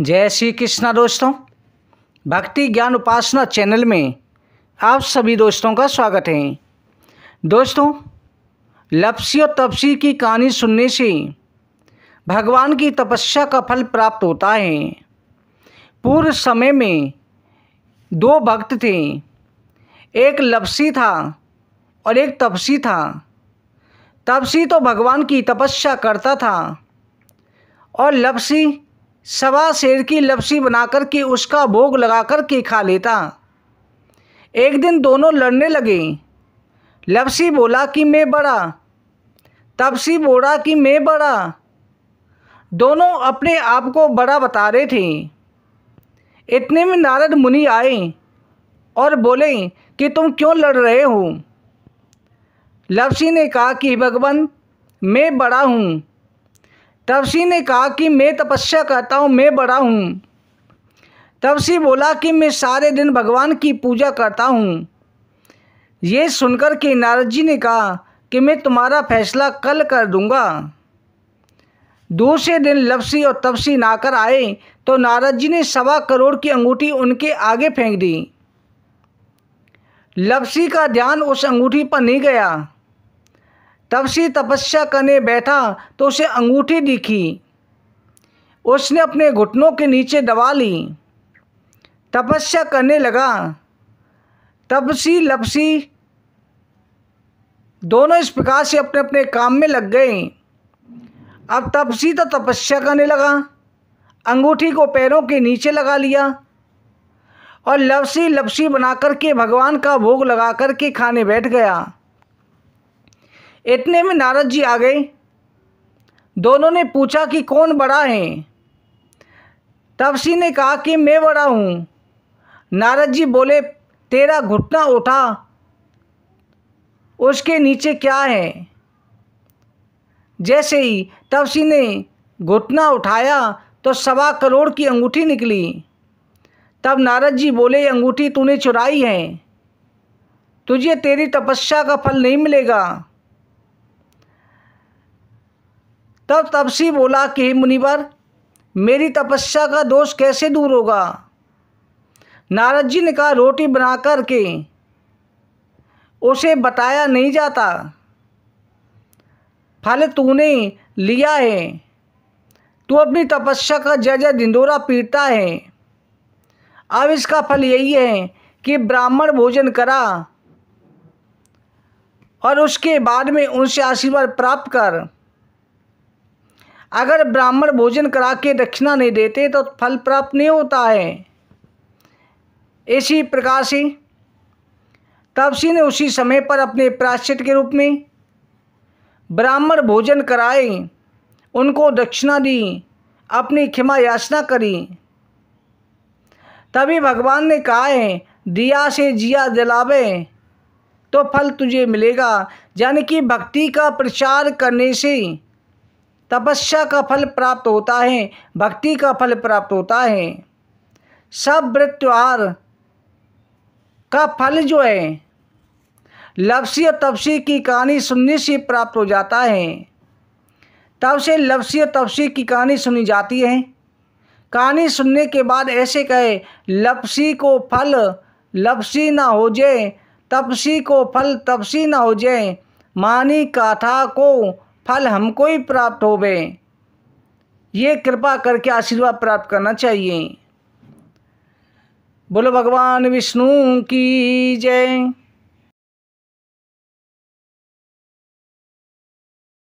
जय श्री कृष्णा दोस्तों भक्ति ज्ञान उपासना चैनल में आप सभी दोस्तों का स्वागत है दोस्तों लपसी और तपसी की कहानी सुनने से भगवान की तपस्या का फल प्राप्त होता है पूर्व समय में दो भक्त थे एक लपसी था और एक तपसी था तपसी तो भगवान की तपस्या करता था और लपसी सवा शेर की लपसी बनाकर के उसका भोग लगाकर के खा लेता एक दिन दोनों लड़ने लगे लपसी बोला कि मैं बड़ा तपसी बोला कि मैं बड़ा दोनों अपने आप को बड़ा बता रहे थे इतने में नारद मुनि आए और बोले कि तुम क्यों लड़ रहे हो लपसी ने कहा कि भगवान मैं बड़ा हूँ तपसी ने कहा कि मैं तपस्या करता हूँ मैं बड़ा हूँ तपसी बोला कि मैं सारे दिन भगवान की पूजा करता हूँ ये सुनकर के नारद जी ने कहा कि मैं तुम्हारा फैसला कल कर दूंगा दूसरे दिन लपसी और तपसी नाकर आए तो नारद जी ने सवा करोड़ की अंगूठी उनके आगे फेंक दी लपसी का ध्यान उस अंगूठी पर नहीं गया तब से तपस्या करने बैठा तो उसे अंगूठी दिखी उसने अपने घुटनों के नीचे दबा ली तपस्या करने लगा तपसी लपसी दोनों इस प्रकार से अपने अपने काम में लग गए अब तपसी तो तपस्या करने लगा अंगूठी को पैरों के नीचे लगा लिया और लपसी लपसी बनाकर के भगवान का भोग लगा कर के खाने बैठ गया इतने में नारद जी आ गए दोनों ने पूछा कि कौन बड़ा है तपसी ने कहा कि मैं बड़ा हूँ नारद जी बोले तेरा घुटना उठा उसके नीचे क्या है जैसे ही तपसी ने घुटना उठाया तो सवा करोड़ की अंगूठी निकली तब नारद जी बोले अंगूठी तूने चुराई है तुझे तेरी तपस्या का फल नहीं मिलेगा तब तपसी बोला कि मुनिवर मेरी तपस्या का दोष कैसे दूर होगा नारद जी ने कहा रोटी बना कर के उसे बताया नहीं जाता फल तूने लिया है तू अपनी तपस्या का जय ढिंडोरा पीटता है अब इसका फल यही है कि ब्राह्मण भोजन करा और उसके बाद में उनसे आशीर्वाद प्राप्त कर अगर ब्राह्मण भोजन करा के दक्षिणा नहीं देते तो फल प्राप्त नहीं होता है इसी प्रकार से तपसी ने उसी समय पर अपने प्राश्चित के रूप में ब्राह्मण भोजन कराए उनको दक्षिणा दी अपनी क्षमा याचना करी तभी भगवान ने कहा है दिया से जिया जलावे तो फल तुझे मिलेगा यानी कि भक्ति का प्रचार करने से तपस्या का फल प्राप्त होता है भक्ति का फल प्राप्त होता है सब व्रत का फल जो है लपसी और तपसी की कहानी सुनने से प्राप्त हो जाता है तब से लपसी और तपसी की कहानी सुनी जाती है कहानी सुनने के बाद ऐसे कहे लपसी को फल लपसी ना हो जाए तपसी को फल तपसी ना हो जाए मानी काथा को फल हमको ही प्राप्त हो गए ये कृपा करके आशीर्वाद प्राप्त करना चाहिए बोलो भगवान विष्णु की जय